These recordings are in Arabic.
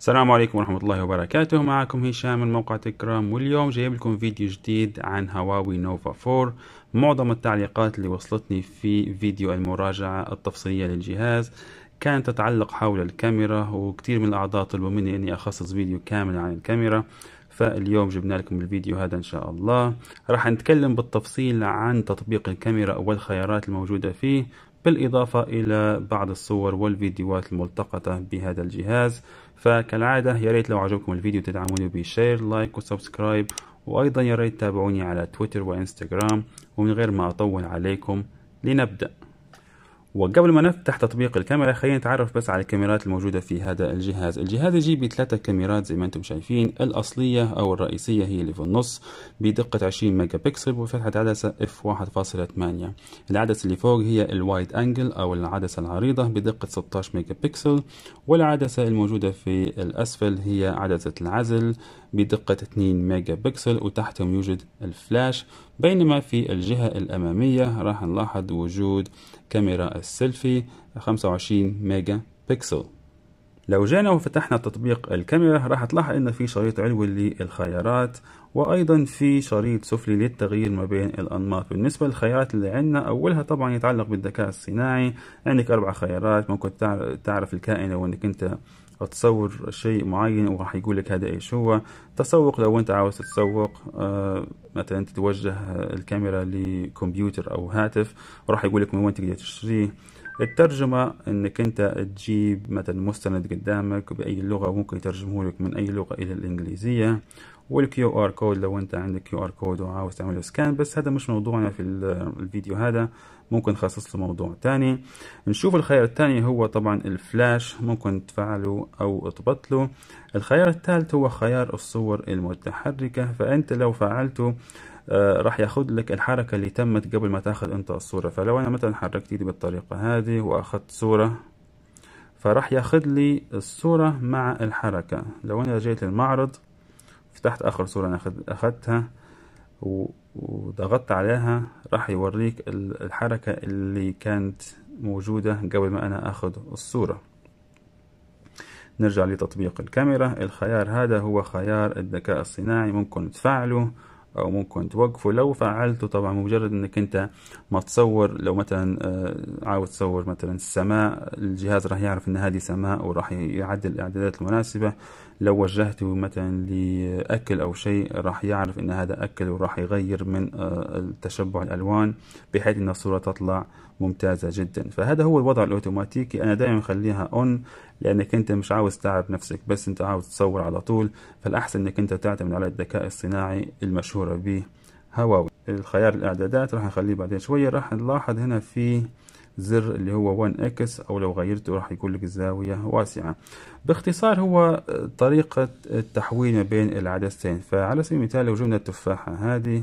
السلام عليكم ورحمة الله وبركاته معكم هشام من موقع تكرام واليوم جايب لكم فيديو جديد عن هواوي نوفا 4 معظم التعليقات اللي وصلتني في فيديو المراجعة التفصيلية للجهاز كانت تتعلق حول الكاميرا وكتير من الأعضاء طلبوا مني أني أخصص فيديو كامل عن الكاميرا فاليوم جبنا لكم الفيديو هذا إن شاء الله راح نتكلم بالتفصيل عن تطبيق الكاميرا والخيارات الموجودة فيه بالإضافة إلى بعض الصور والفيديوهات الملتقطة بهذا الجهاز فكالعادة ياريت لو عجبكم الفيديو تدعموني بشير لايك وسبسكرايب وأيضا ياريت تابعوني على تويتر وإنستغرام ومن غير ما أطول عليكم لنبدأ وقبل ما نفتح تطبيق الكاميرا خلينا نتعرف بس على الكاميرات الموجودة في هذا الجهاز الجهاز يجي بثلاثة كاميرات زي ما انتم شايفين الأصلية أو الرئيسية هي اللي في النص بدقة 20 ميجا بكسل وفتحة عدسة f1.8 العدسة اللي فوق هي الوايد أنجل أو العدسة العريضة بدقة 16 ميجا بكسل والعدسة الموجودة في الأسفل هي عدسة العزل بدقة 2 ميجا بكسل وتحتهم يوجد الفلاش بينما في الجهة الأمامية راح نلاحظ وجود كاميرا السيلفي 25 ميجا بكسل لو جينا وفتحنا تطبيق الكاميرا راح تلاحظ ان في شريط علوي للخيارات وايضا في شريط سفلي للتغيير ما بين الانماط بالنسبه للخيارات اللي عندنا اولها طبعا يتعلق بالذكاء الصناعي عندك اربع خيارات ممكن تعرف الكائن لو انك انت تصور شيء معين وراح يقول لك هذا ايش هو تسوق لو انت عاوز تتسوق آه مثلا انت توجه الكاميرا لكمبيوتر او هاتف وراح يقول لك من وين تقدر تشتريه الترجمة انك انت تجيب مثلا مستند قدامك باي لغة ممكن يترجمه لك من اي لغة الى الانجليزية والكيو ار كود لو انت عندك كيو ار كود وعاوز تعمل له سكان بس هذا مش موضوعنا في الفيديو هذا ممكن نخصص له موضوع تاني نشوف الخيار الثاني هو طبعا الفلاش ممكن تفعله او تبطله الخيار الثالث هو خيار الصور المتحركة فانت لو فعلته آه راح ياخذ لك الحركة اللي تمت قبل ما تاخد انت الصورة فلو انا مثلا حركت ايدي بالطريقة هذه واخدت صورة فراح ياخذ لي الصورة مع الحركة لو انا جيت للمعرض فتحت اخر صورة انا اخدتها وضغطت عليها راح يوريك الحركة اللي كانت موجودة قبل ما انا اخد الصورة نرجع لتطبيق الكاميرا الخيار هذا هو خيار الذكاء الصناعي ممكن تفعله او ممكن توقفه لو فعلته طبعا مجرد انك انت ما تصور لو مثلا آه، عاوز تصور مثلا السماء الجهاز راح يعرف ان هذه سماء وراح يعدل الاعدادات المناسبة لو وجهته مثلا لأكل أو شيء راح يعرف إن هذا أكل وراح يغير من آه، تشبع الألوان بحيث إن الصورة تطلع ممتازة جدا فهذا هو الوضع الأوتوماتيكي أنا دائما خليها أون لأنك أنت مش عاوز تعب نفسك بس أنت عاوز تصور على طول فالأحسن إنك أنت تعتمد على الذكاء الصناعي المشهورة به هواوي الخيار الإعدادات راح نخليه بعدين شوية راح نلاحظ هنا في زر اللي هو 1 اكس او لو غيرته راح يقول لك الزاوية واسعة باختصار هو آه، طريقة التحويل ما بين العدستين فعلى سبيل المثال لو جبنا التفاحة هذه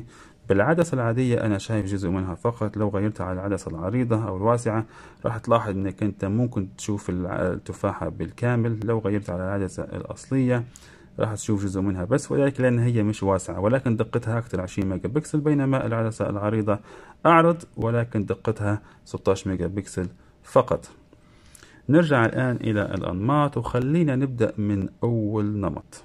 بالعدسة العادية أنا شايف جزء منها فقط لو غيرتها على العدسة العريضة أو الواسعة راح تلاحظ أنك أنت ممكن تشوف التفاحة بالكامل لو غيرت على العدسة الأصلية راح تشوف جزء منها بس وذلك لأن هي مش واسعة ولكن دقتها أكثر 20 ميجا بكسل بينما العدسة العريضة أعرض ولكن دقتها 16 ميجا بكسل فقط نرجع الآن إلى الأنماط وخلينا نبدأ من أول نمط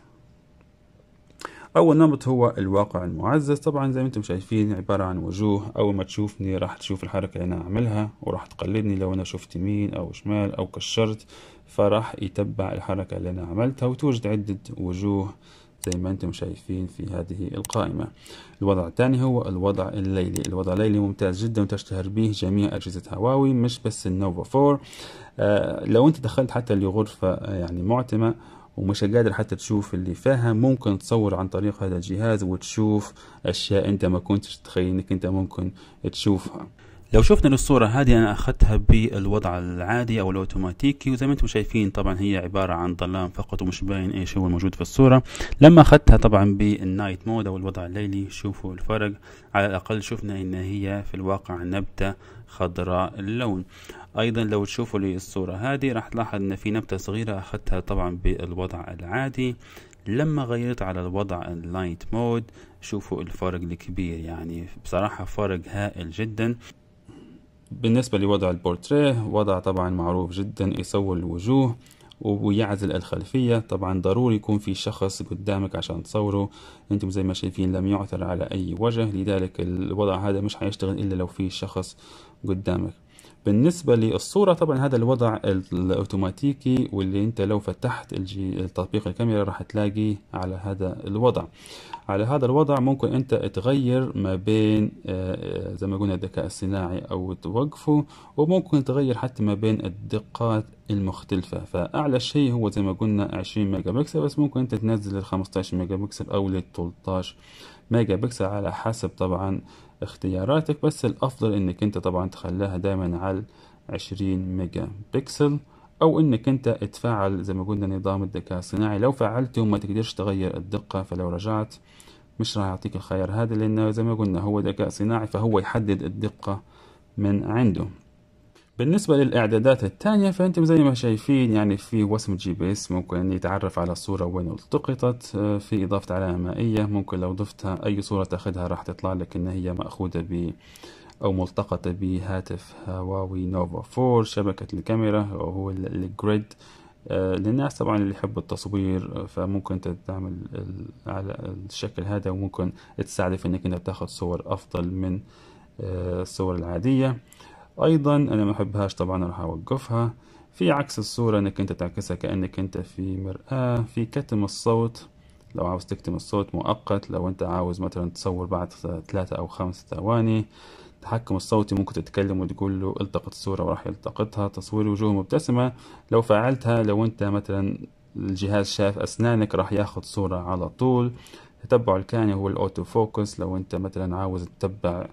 أول نمط هو الواقع المعزز طبعا زي ما انتم شايفين عبارة عن وجوه أول ما تشوفني راح تشوف الحركة اللي أنا أعملها وراح تقلدني لو أنا شفت يمين أو شمال أو كشرت فراح يتبع الحركة اللي أنا عملتها وتوجد عدة وجوه زي ما انتم شايفين في هذه القائمة الوضع الثاني هو الوضع الليلي الوضع الليلي ممتاز جدا وتشتهر به جميع أجهزة هواوي مش بس النوفا 4 آه لو انت دخلت حتى لغرفة آه، يعني معتمة ومش قادر حتى تشوف اللي فيها ممكن تصور عن طريق هذا الجهاز وتشوف أشياء أنت ما كنتش تتخيل أنك أنت ممكن تشوفها لو شفنا للصورة هذه أنا أخذتها بالوضع العادي أو الأوتوماتيكي وزي ما أنتم شايفين طبعا هي عبارة عن ظلام فقط ومش باين إيش هو الموجود في الصورة لما أخذتها طبعا بالنايت مود أو الوضع الليلي شوفوا الفرق على الأقل شفنا إن هي في الواقع نبتة خضراء اللون ايضا لو تشوفوا لي الصورة هذه راح تلاحظ ان في نبتة صغيرة اخذتها طبعا بالوضع العادي لما غيرت على الوضع اللايت مود شوفوا الفرق الكبير يعني بصراحة فرق هائل جدا بالنسبة لوضع البورتريه وضع طبعا معروف جدا يصور الوجوه ويعزل الخلفية طبعا ضروري يكون في شخص قدامك عشان تصوره انتم زي ما شايفين لم يعثر على اي وجه لذلك الوضع هذا مش حيشتغل الا لو في شخص قدامك بالنسبة للصورة طبعا هذا الوضع الاوتوماتيكي واللي انت لو فتحت تطبيق الكاميرا راح تلاقي على هذا الوضع على هذا الوضع ممكن انت تغير ما بين آه، آه، زي ما قلنا الذكاء الصناعي او توقفه وممكن تغير حتى ما بين الدقات المختلفة فأعلى شيء هو زي ما قلنا 20 ميجا بكسل بس ممكن أنت تنزل ل 15 ميجا بكسل أو لل 13 ميجا بكسل على حسب طبعا اختياراتك بس الافضل انك انت طبعا تخليها دايما على 20 ميجا بكسل او انك انت تفعل زي ما قلنا نظام الذكاء الصناعي لو فعلته وما تقدرش تغير الدقة فلو رجعت مش راح يعطيك الخيار هذا لانه زي ما قلنا هو ذكاء صناعي فهو يحدد الدقة من عنده بالنسبة للإعدادات الثانية فأنتم زي ما شايفين يعني في وسم جي بي اس ممكن يتعرف على الصورة وين التقطت آه، في إضافة علامة مائية ممكن لو ضفتها أي صورة تاخدها راح تطلع لك إن هي مأخوذة ب أو ملتقطة بهاتف هواوي نوفا 4 شبكة الكاميرا وهو الجريد آه، للناس طبعا اللي يحب التصوير آه، فممكن تعمل على الشكل هذا وممكن تساعدك انك انت تاخد صور افضل من الصور العادية أيضا أنا ما احبهاش طبعا راح أوقفها في عكس الصورة إنك أنت تعكسها كأنك أنت في مرآة في كتم الصوت لو عاوز تكتم الصوت مؤقت لو أنت عاوز مثلا تصور بعد ثلاثة أو خمس ثواني التحكم الصوتي ممكن تتكلم وتقول له التقط الصورة وراح يلتقطها تصوير وجوه مبتسمة لو فعلتها لو أنت مثلا الجهاز شاف أسنانك راح ياخد صورة على طول تتبع الكاني هو الأوتو فوكس لو أنت مثلا عاوز تتبع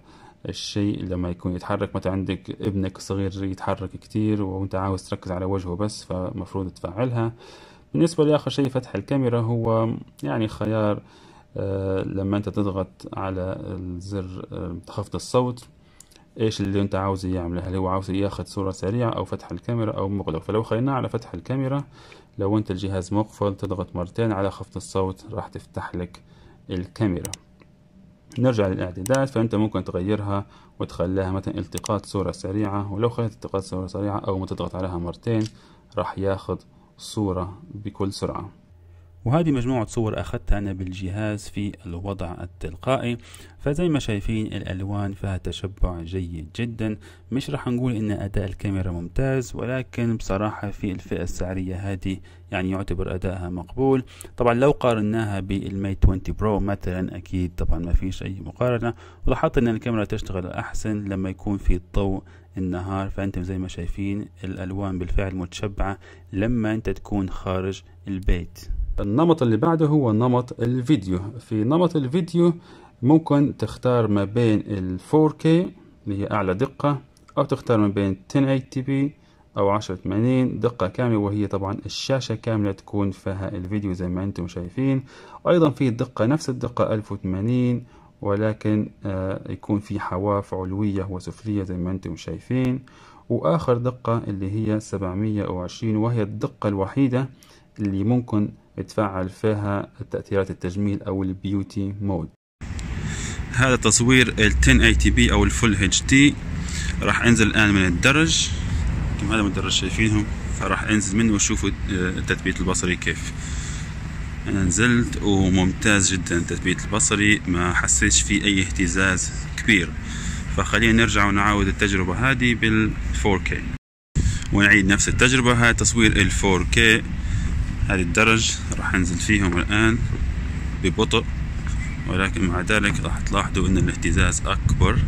الشيء لما يكون يتحرك مثلا عندك ابنك صغير يتحرك كتير وانت عاوز تركز على وجهه بس فمفروض تفعلها بالنسبة لآخر شيء فتح الكاميرا هو يعني خيار آه، لما انت تضغط على الزر آه، خفض الصوت ايش اللي انت عاوزه يعمله هل هو عاوز ياخد صورة سريعة او فتح الكاميرا او مغلق فلو خليناه على فتح الكاميرا لو انت الجهاز مقفل تضغط مرتين على خفض الصوت راح تفتح لك الكاميرا نرجع للإعدادات فأنت ممكن تغيرها وتخليها مثلا التقاط صورة سريعة ولو خليت التقاط صورة سريعة أو ما تضغط عليها مرتين راح ياخد صورة بكل سرعة وهذه مجموعة صور أخذتها أنا بالجهاز في الوضع التلقائي فزي ما شايفين الألوان فيها تشبع جيد جدا مش رح نقول إن أداء الكاميرا ممتاز ولكن بصراحة في الفئة السعرية هذه يعني يعتبر أداءها مقبول طبعا لو قارناها بالميت 20 برو مثلا أكيد طبعا ما فيش أي مقارنة ولاحظت إن الكاميرا تشتغل أحسن لما يكون في الضوء النهار فأنتم زي ما شايفين الألوان بالفعل متشبعة لما أنت تكون خارج البيت النمط اللي بعده هو نمط الفيديو في نمط الفيديو ممكن تختار ما بين ال 4K اللي هي أعلى دقة أو تختار ما بين 1080p أو 1080 دقة كاملة وهي طبعا الشاشة كاملة تكون فيها الفيديو زي ما أنتم شايفين أيضا في الدقة نفس الدقة 1080 ولكن آه يكون في حواف علوية وسفلية زي ما أنتم شايفين وآخر دقة اللي هي 720 وهي الدقة الوحيدة اللي ممكن يتفعل فيها تأثيرات التجميل أو البيوتي مود هذا تصوير ال 1080p أو الفول اتش دي راح انزل الآن من الدرج كم هذا من الدرج شايفينهم فراح انزل منه وشوفوا آه، التثبيت البصري كيف أنا نزلت وممتاز جدا التثبيت البصري ما حسيتش في أي اهتزاز كبير فخلينا نرجع ونعاود التجربة هذه بال 4K ونعيد نفس التجربة هاي تصوير ال 4K هذه الدرج راح انزل فيهم الآن ببطء ولكن مع ذلك راح تلاحظوا أن الاهتزاز أكبر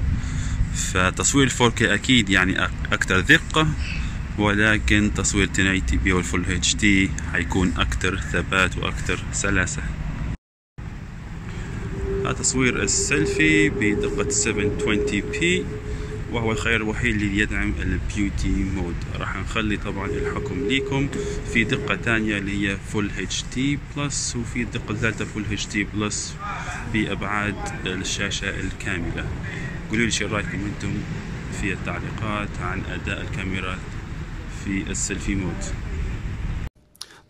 فتصوير 4K أكيد يعني أكثر دقة ولكن تصوير 1080 بي والفول اتش دي حيكون أكثر ثبات وأكثر سلاسة هذا تصوير السيلفي بدقة 720p وهو الخيار الوحيد اللي يدعم البيوتي مود راح نخلي طبعا الحكم ليكم في دقة تانية اللي هي فول اتش دي بلس وفي دقة ثالثة فول اتش دي بلس بأبعاد الشاشة الكاملة قولوا لي شو رايكم انتم في التعليقات عن أداء الكاميرات في السيلفي مود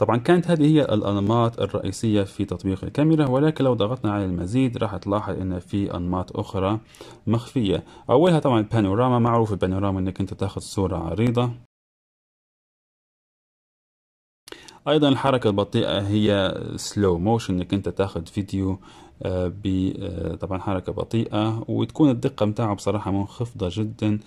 طبعا كانت هذه هي الأنماط الرئيسية في تطبيق الكاميرا ولكن لو ضغطنا على المزيد راح تلاحظ ان في أنماط أخرى مخفية أولها طبعا البانوراما معروف البانوراما انك انت تاخذ صورة عريضة ايضا الحركه البطيئه هي سلو موشن انك انت تاخذ فيديو آه، ب آه، طبعا حركه بطيئه وتكون الدقه متاعه بصراحه منخفضه جدا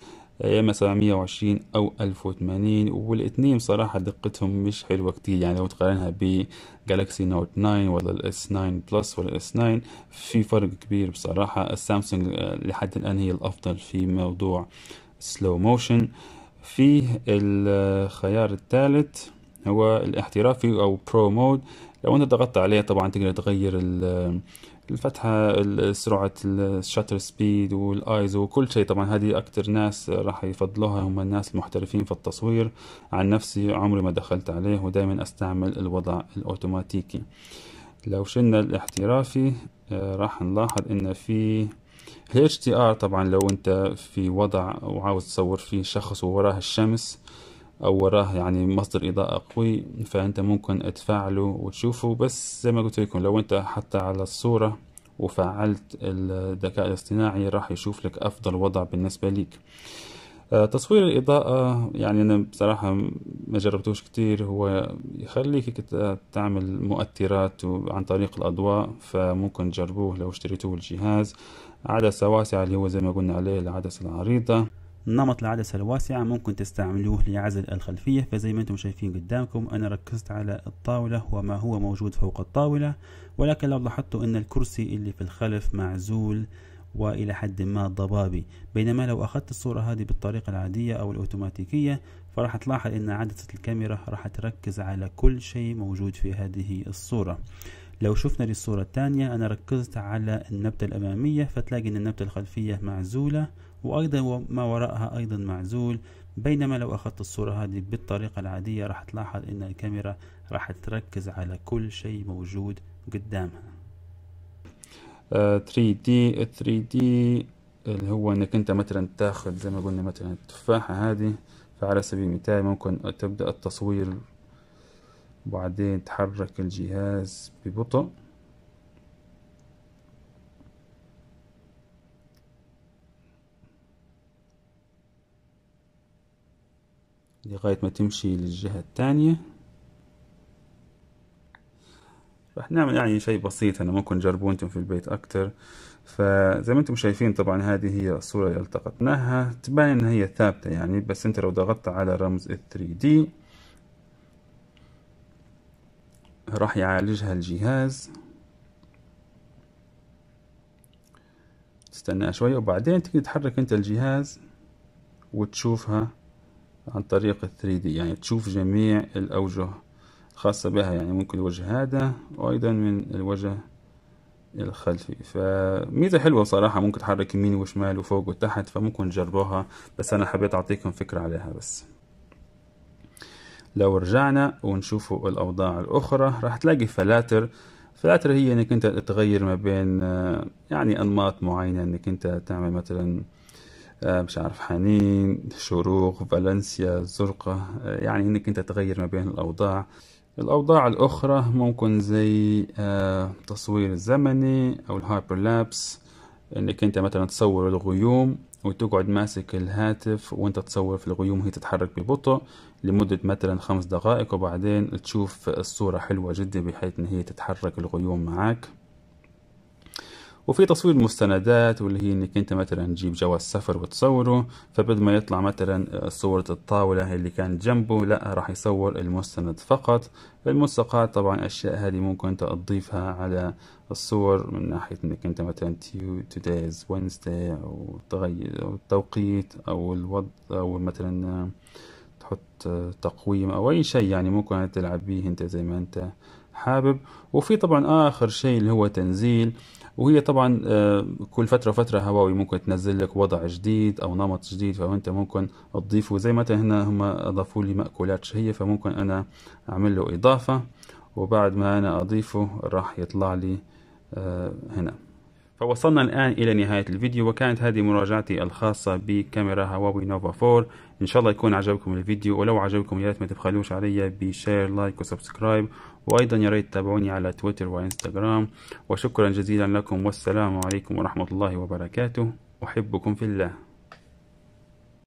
يا اما 720 او 1080 والاثنين بصراحه دقتهم مش حلوه كتير يعني لو تقارنها بجالكسي نوت 9 ولا الاس 9 بلس ولا الاس 9 في فرق كبير بصراحه السامسونج آه، لحد الان هي الافضل في موضوع سلو موشن في الخيار الثالث هو الاحترافي او برو مود لو انت ضغطت عليه طبعا تقدر تغير الفتحة سرعة الشاتر سبيد والايزو وكل شيء طبعا هذه اكتر ناس راح يفضلوها هم الناس المحترفين في التصوير عن نفسي عمري ما دخلت عليه ودائما استعمل الوضع الاوتوماتيكي لو شلنا الاحترافي آه، راح نلاحظ ان في ال HDR طبعا لو انت في وضع وعاوز تصور فيه شخص ووراه الشمس او وراه يعني مصدر اضاءة قوي فانت ممكن تفعله وتشوفه بس زي ما قلت لكم لو انت حتى على الصورة وفعلت الذكاء الاصطناعي راح يشوف لك افضل وضع بالنسبة ليك آه، تصوير الإضاءة يعني أنا بصراحة ما جربتوش كتير هو يخليك تعمل مؤثرات عن طريق الأضواء فممكن تجربوه لو اشتريتوه الجهاز عدسة واسعة اللي هو زي ما قلنا عليه العدسة العريضة نمط العدسة الواسعة ممكن تستعملوه لعزل الخلفية فزي ما انتم شايفين قدامكم انا ركزت على الطاولة وما هو موجود فوق الطاولة ولكن لو لاحظتوا ان الكرسي اللي في الخلف معزول والى حد ما ضبابي بينما لو اخذت الصورة هذه بالطريقة العادية او الاوتوماتيكية فراح تلاحظ ان عدسة الكاميرا راح تركز على كل شيء موجود في هذه الصورة لو شفنا للصورة الثانية أنا ركزت على النبتة الأمامية فتلاقي أن النبتة الخلفية معزولة وايضا ما وراءها ايضا معزول بينما لو اخذت الصورة هذه بالطريقة العادية راح تلاحظ ان الكاميرا راح تركز على كل شيء موجود قدامها uh, 3D 3D اللي هو انك انت مثلا تاخذ زي ما قلنا مثلا التفاحة هذه فعلى سبيل المثال ممكن تبدأ التصوير وبعدين تحرك الجهاز ببطء لغاية ما تمشي للجهة الثانية رح نعمل يعني شيء بسيط أنا ممكن تجربوه أنتم في البيت أكتر فزي ما أنتم شايفين طبعا هذه هي الصورة اللي التقطناها تبان إن هي ثابتة يعني بس أنت لو ضغطت على رمز ال 3D راح يعالجها الجهاز تستناها شوية وبعدين تقدر تحرك أنت الجهاز وتشوفها عن طريق الثري 3D يعني تشوف جميع الأوجه الخاصة بها يعني ممكن الوجه هذا وأيضا من الوجه الخلفي فميزة حلوة صراحة ممكن تحرك يمين وشمال وفوق وتحت فممكن تجربوها بس أنا حبيت أعطيكم فكرة عليها بس لو رجعنا ونشوفوا الأوضاع الأخرى راح تلاقي فلاتر فلاتر هي انك انت تغير ما بين آه، يعني انماط معينة انك انت تعمل مثلا آه، مش عارف حنين شروق فالنسيا زرقة آه، يعني انك انت تغير ما بين الاوضاع الاوضاع الاخرى ممكن زي آه، تصوير الزمني او الهايبر لابس انك انت مثلا تصور الغيوم وتقعد ماسك الهاتف وانت تصور في الغيوم وهي تتحرك ببطء لمدة مثلا خمس دقائق وبعدين تشوف الصورة حلوة جدا بحيث ان هي تتحرك الغيوم معاك وفي تصوير المستندات واللي هي انك انت مثلا تجيب جواز سفر وتصوره فبدل ما يطلع مثلا صورة الطاولة اللي كان جنبه لا راح يصور المستند فقط الملصقات طبعا اشياء هذه ممكن انت تضيفها على الصور من ناحية انك انت مثلا تودايز وينزداي او تغير او التوقيت او الوضع او مثلا تحط تقويم او اي شيء يعني ممكن تلعب بيه انت زي ما انت حابب وفي طبعا اخر شيء اللي هو تنزيل وهي طبعا آه، كل فتره وفتره هواوي ممكن تنزل لك وضع جديد او نمط جديد فانت ممكن تضيفه زي ما هنا هم اضافوا لي ماكولات شهيه فممكن انا اعمل له اضافه وبعد ما انا اضيفه راح يطلع لي آه، هنا فوصلنا الآن إلى نهاية الفيديو وكانت هذه مراجعتي الخاصة بكاميرا هواوي نوفا 4 إن شاء الله يكون عجبكم الفيديو ولو عجبكم يا ريت ما تبخلوش علي بشير لايك وسبسكرايب وأيضا يا ريت تتابعوني على تويتر وإنستغرام وشكرا جزيلا لكم والسلام عليكم ورحمة الله وبركاته أحبكم في الله